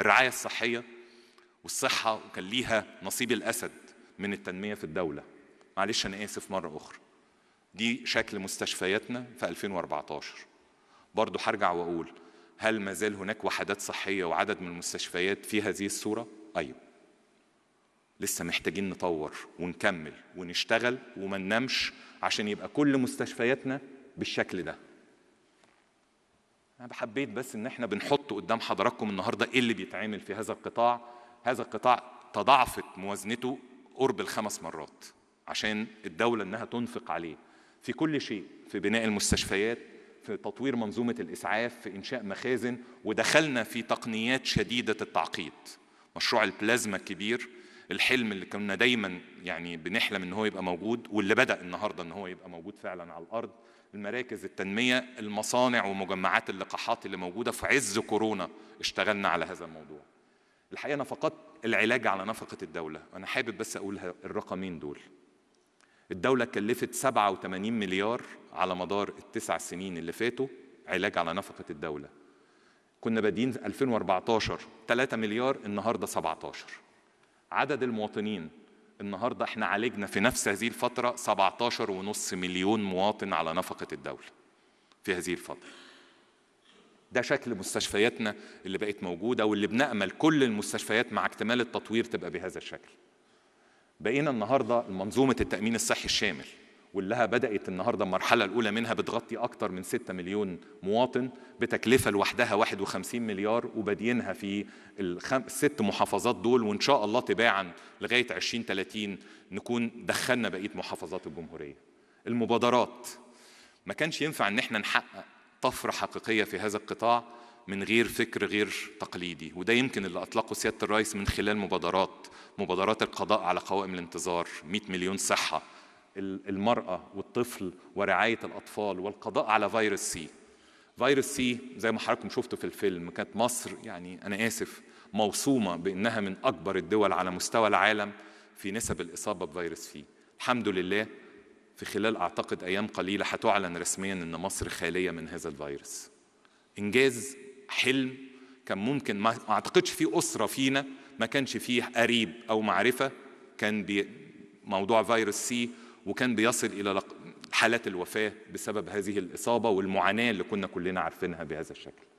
الرعاية الصحية والصحة وكان ليها نصيب الأسد من التنمية في الدولة معلش أنا آسف مرة أخرى دي شكل مستشفياتنا في 2014 برضو هرجع وأقول هل ما زال هناك وحدات صحية وعدد من المستشفيات في هذه الصورة؟ أيوة لسه محتاجين نطور ونكمل ونشتغل وما ننامش عشان يبقى كل مستشفياتنا بالشكل ده انا حبيت بس ان احنا بنحط قدام حضراتكم النهارده ايه اللي بيتعمل في هذا القطاع هذا القطاع تضاعفت موازنته قرب الخمس مرات عشان الدولة إنها تنفق عليه في كل شيء في بناء المستشفيات في تطوير منظومة الإسعاف في إنشاء مخازن ودخلنا في تقنيات شديدة التعقيد مشروع البلازما الكبير الحلم اللي كنا دايما يعني بنحلم ان هو يبقى موجود واللي بدا النهارده ان هو يبقى موجود فعلا على الارض المراكز التنميه المصانع ومجمعات اللقاحات اللي موجوده في عز كورونا اشتغلنا على هذا الموضوع الحقيقه نفقات العلاج على نفقه الدوله انا حابب بس اقول الرقمين دول الدولة كلفت 87 مليار على مدار التسع سنين اللي فاتوا علاج على نفقة الدولة كنا بادئين 2014 3 مليار النهاردة 17 عدد المواطنين النهاردة احنا عالجنا في نفس هذه الفترة 17 ونص مليون مواطن على نفقة الدولة في هذه الفترة ده شكل مستشفياتنا اللي بقت موجودة واللي بنأمل كل المستشفيات مع اكتمال التطوير تبقى بهذا الشكل بقينا النهاردة منظومة التأمين الصحي الشامل واللها بدأت النهاردة المرحلة الأولى منها بتغطي أكتر من 6 مليون مواطن بتكلفة لوحدها 51 مليار وبادينها في الست محافظات دول وإن شاء الله تباعا لغاية 2030 نكون دخلنا بقية محافظات الجمهورية المبادرات ما كانش ينفع إن احنا نحقق طفرة حقيقية في هذا القطاع من غير فكر غير تقليدي وده يمكن اللي أطلقه سيادة الرئيس من خلال مبادرات مبادرات القضاء على قوائم الانتظار 100 مليون صحة المرأة والطفل ورعاية الأطفال والقضاء على فيروس سي فيروس سي زي ما حضراتكم شفتوا في الفيلم كانت مصر يعني أنا آسف موصومة بأنها من أكبر الدول على مستوى العالم في نسب الإصابة بفيروس سي الحمد لله في خلال أعتقد أيام قليلة هتعلن رسميا أن مصر خالية من هذا الفيروس إنجاز حلم كان ممكن ما أعتقدش في أسرة فينا ما كانش فيه قريب أو معرفة كان موضوع فيروس سي وكان بيصل إلى حالات الوفاة بسبب هذه الإصابة والمعاناة اللي كنا كلنا عارفينها بهذا الشكل